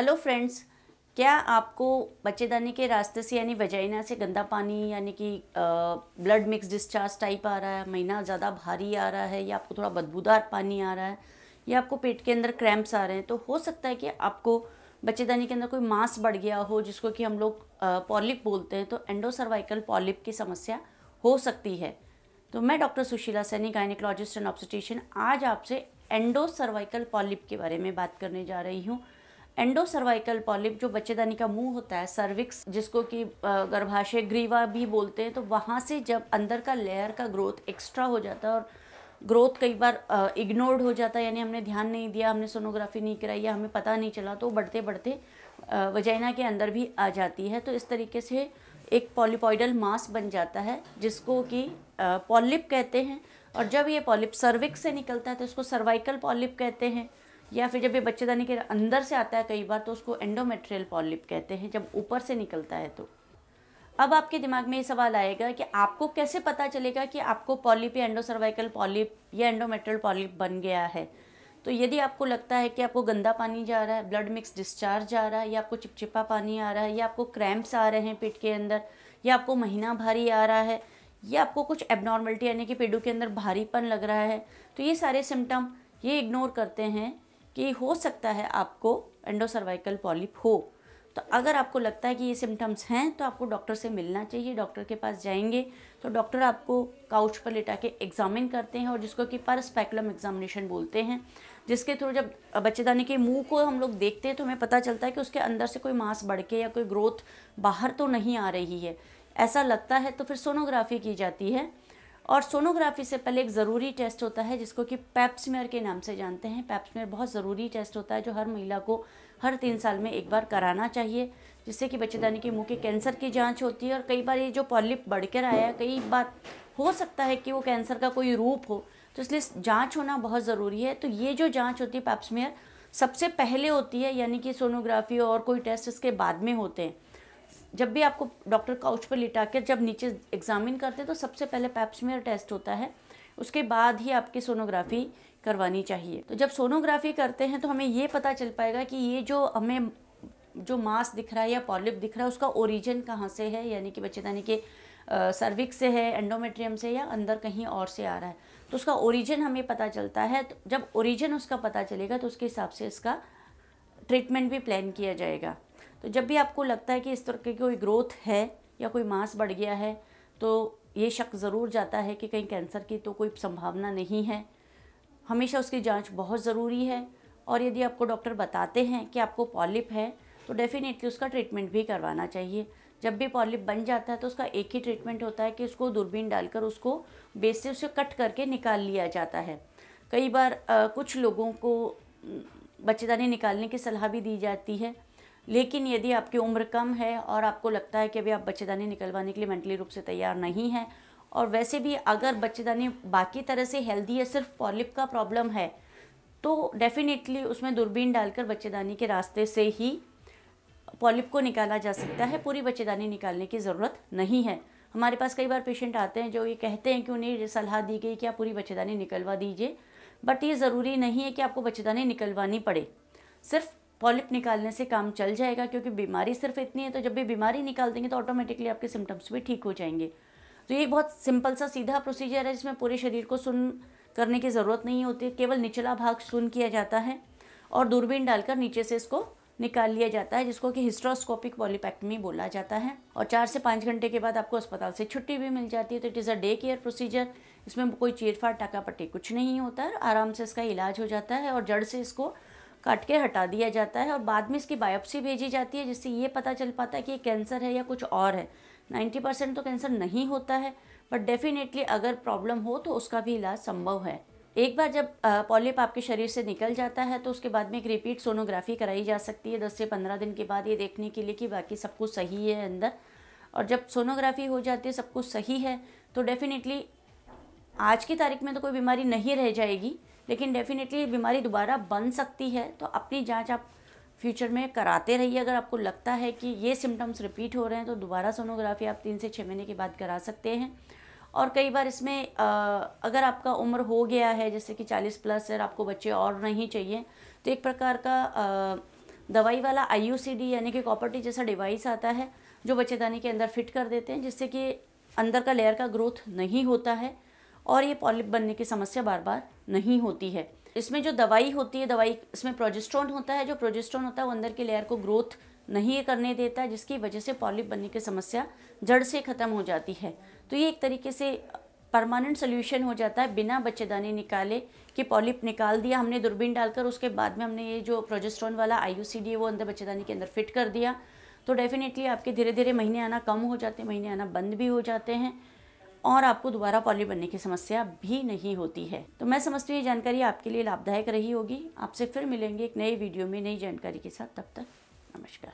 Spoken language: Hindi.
हेलो फ्रेंड्स क्या आपको बच्चेदानी के रास्ते से यानी वजाइना से गंदा पानी यानी कि ब्लड मिक्स डिस्चार्ज टाइप आ रहा है महीना ज़्यादा भारी आ रहा है या आपको थोड़ा बदबूदार पानी आ रहा है या आपको पेट के अंदर क्रैम्प्स आ रहे हैं तो हो सकता है कि आपको बच्चेदानी के अंदर कोई मांस बढ़ गया हो जिसको कि हम लोग पॉलिप बोलते हैं तो एंडोसर्वाइकल पॉलिप की समस्या हो सकती है तो मैं doctor Sushila Saini gynaecologist and obstetrician आज आपसे एंडोसर्वाइकल पॉलिप के बारे में बात करने जा रही हूँ एंडोसर्वाइकल पॉलिप जो बच्चेदानी का मुंह होता है सर्विक्स जिसको कि गर्भाशय ग्रीवा भी बोलते हैं तो वहाँ से जब अंदर का लेयर का ग्रोथ एक्स्ट्रा हो जाता है और ग्रोथ कई बार इग्नोर्ड हो जाता है यानी हमने ध्यान नहीं दिया हमने सोनोग्राफी नहीं कराई या हमें पता नहीं चला तो बढ़ते बढ़ते वजाइना के अंदर भी आ जाती है तो इस तरीके से एक पॉलिपॉइडल मास बन जाता है जिसको कि पॉलिप कहते हैं और जब ये पॉलिप सर्विक्स से निकलता है तो इसको सर्वाइकल पॉलिप कहते हैं या फिर जब ये बच्चेदानी के अंदर से आता है कई बार तो उसको एंडोमेट्रियल पॉलिप कहते हैं जब ऊपर से निकलता है तो अब आपके दिमाग में ये सवाल आएगा कि आपको कैसे पता चलेगा कि आपको पॉलिप या एंडोसर्वाइकल पॉलिप या एंडोमेट्रियल पॉलिप बन गया है तो यदि आपको लगता है कि आपको गंदा पानी जा रहा है ब्लड मिक्स डिस्चार्ज आ रहा है या आपको चिपचिपा पानी आ रहा है या आपको क्रैम्प्स आ रहे हैं पेट के अंदर या आपको महीना भारी आ रहा है या आपको कुछ एबनॉर्मलिटी यानी कि पेडू के अंदर भारीपन लग रहा है तो ये सारे सिम्टम ये इग्नोर करते हैं कि हो सकता है आपको एंडोसर्वाइकल पॉलिप हो तो अगर आपको लगता है कि ये सिम्टम्स हैं तो आपको डॉक्टर से मिलना चाहिए डॉक्टर के पास जाएंगे तो डॉक्टर आपको काउच पर लेटा के एग्ज़ामिन करते हैं और जिसको कि पर स्पैकुलम एग्जामिनेशन बोलते हैं जिसके थ्रू जब बच्चेदानी के मुंह को हम लोग देखते हैं तो हमें पता चलता है कि उसके अंदर से कोई मांस बढ़ के या कोई ग्रोथ बाहर तो नहीं आ रही है ऐसा लगता है तो फिर सोनोग्राफी की जाती है और सोनोग्राफी से पहले एक ज़रूरी टेस्ट होता है जिसको कि पैप्समेयर के नाम से जानते हैं पैप्समेयर बहुत ज़रूरी टेस्ट होता है जो हर महिला को हर तीन साल में एक बार कराना चाहिए जिससे कि बच्चेदानी के मुंह के कैंसर की जांच होती है और कई बार ये जो पॉलिप बढ़कर आया है कई बार हो सकता है कि वो कैंसर का कोई रूप हो तो इसलिए जाँच होना बहुत ज़रूरी है तो ये जो जाँच होती है पैप्समेयर सबसे पहले होती है यानी कि सोनोग्राफी और कोई टेस्ट इसके बाद में होते हैं जब भी आपको डॉक्टर काउच पर लिटा के जब नीचे एग्जामिन करते हैं तो सबसे पहले पैप्समेयर टेस्ट होता है उसके बाद ही आपकी सोनोग्राफी करवानी चाहिए तो जब सोनोग्राफी करते हैं तो हमें ये पता चल पाएगा कि ये जो हमें जो मांस दिख रहा है या पॉलिप दिख रहा है उसका ओरिजिन कहाँ से है यानी कि बच्चेदानी के सर्विक्स से है एंडोमेट्रियम से या अंदर कहीं और से आ रहा है तो उसका ओरिजिन हमें पता चलता है तो जब ओरिजिन उसका पता चलेगा तो उसके हिसाब से इसका ट्रीटमेंट भी प्लान किया जाएगा तो जब भी आपको लगता है कि इस तरह की कोई ग्रोथ है या कोई मांस बढ़ गया है तो ये शक ज़रूर जाता है कि कहीं कैंसर की तो कोई संभावना नहीं है हमेशा उसकी जांच बहुत ज़रूरी है और यदि आपको डॉक्टर बताते हैं कि आपको पॉलिप है तो डेफ़िनेटली उसका ट्रीटमेंट भी करवाना चाहिए जब भी पॉलिप बन जाता है तो उसका एक ही ट्रीटमेंट होता है कि उसको दूरबीन डालकर उसको बेस से उसे कट करके निकाल लिया जाता है कई बार आ, कुछ लोगों को बच्चेदानी निकालने की सलाह भी दी जाती है लेकिन यदि आपकी उम्र कम है और आपको लगता है कि अभी आप बच्चेदानी निकलवाने के लिए मेंटली रूप से तैयार नहीं हैं और वैसे भी अगर बच्चेदानी बाकी तरह से हेल्दी है सिर्फ पॉलिप का प्रॉब्लम है तो डेफिनेटली उसमें दूरबीन डालकर बच्चेदानी के रास्ते से ही पॉलिप को निकाला जा सकता है पूरी बच्चेदानी निकालने की ज़रूरत नहीं है हमारे पास कई बार पेशेंट आते हैं जो ये कहते हैं कि उन्हें सलाह दी गई कि आप पूरी बच्चेदानी निकलवा दीजिए बट ये ज़रूरी नहीं है कि आपको बच्चेदानी निकलवानी पड़े सिर्फ पॉलिप निकालने से काम चल जाएगा क्योंकि बीमारी सिर्फ इतनी है तो जब भी बीमारी निकाल देंगे तो ऑटोमेटिकली आपके सिम्टम्स भी ठीक हो जाएंगे तो ये बहुत सिंपल सा सीधा प्रोसीजर है जिसमें पूरे शरीर को सुन करने की ज़रूरत नहीं होती केवल निचला भाग सुन किया जाता है और दूरबीन डालकर नीचे से इसको निकाल लिया जाता है जिसको कि हिस्ट्रोस्कोपिक पॉलीपैक्टमी बोला जाता है और चार से पाँच घंटे के बाद आपको अस्पताल से छुट्टी भी मिल जाती है तो it is a day care procedure इसमें कोई चीरफाड़ टाकापट्टी कुछ नहीं होता है आराम से इसका इलाज हो जाता है और जड़ से इसको काट के हटा दिया जाता है और बाद में इसकी बायोप्सी भेजी जाती है जिससे ये पता चल पाता है कि ये कैंसर है या कुछ और है 90 परसेंट तो कैंसर नहीं होता है बट डेफिनेटली अगर प्रॉब्लम हो तो उसका भी इलाज संभव है एक बार जब पॉलिप आपके शरीर से निकल जाता है तो उसके बाद में एक रिपीट सोनोग्राफी कराई जा सकती है दस से पंद्रह दिन के बाद ये देखने के लिए कि बाकी सब कुछ सही है अंदर और जब सोनोग्राफी हो जाती है सब कुछ सही है तो डेफिनेटली आज की तारीख में तो कोई बीमारी नहीं रह जाएगी लेकिन डेफिनेटली बीमारी दोबारा बन सकती है तो अपनी जांच आप फ्यूचर में कराते रहिए अगर आपको लगता है कि ये सिम्टम्स रिपीट हो रहे हैं तो दोबारा सोनोग्राफी आप तीन से छः महीने के बाद करा सकते हैं और कई बार इसमें अगर आपका उम्र हो गया है जैसे कि 40 प्लस है आपको बच्चे और नहीं चाहिए तो एक प्रकार का दवाई वाला आई यानी कि कॉपर्टी जैसा डिवाइस आता है जो बच्चेदानी के अंदर फिट कर देते हैं जिससे कि अंदर का लेयर का ग्रोथ नहीं होता है और ये पॉलिप बनने की समस्या बार बार नहीं होती है इसमें जो दवाई होती है दवाई इसमें प्रोजेस्ट्रॉन होता है जो प्रोजेस्ट्रॉन होता है वो अंदर के लेयर को ग्रोथ नहीं करने देता है जिसकी वजह से पॉलिप बनने की समस्या जड़ से ख़त्म हो जाती है तो ये एक तरीके से परमानेंट सोल्यूशन हो जाता है बिना बच्चेदानी निकाले कि पॉलिप निकाल दिया हमने दूरबीन डालकर उसके बाद में हमने ये जो प्रोजेस्ट्रॉन वाला आई है वो अंदर बच्चेदानी के अंदर फिट कर दिया तो डेफिनेटली आपके धीरे धीरे महीने आना कम हो जाते हैं महीने आना बंद भी हो जाते हैं और आपको दोबारा पॉली बनने की समस्या भी नहीं होती है तो मैं समझती हूँ ये जानकारी आपके लिए लाभदायक रही होगी आपसे फिर मिलेंगे एक नई वीडियो में नई जानकारी के साथ तब तक नमस्कार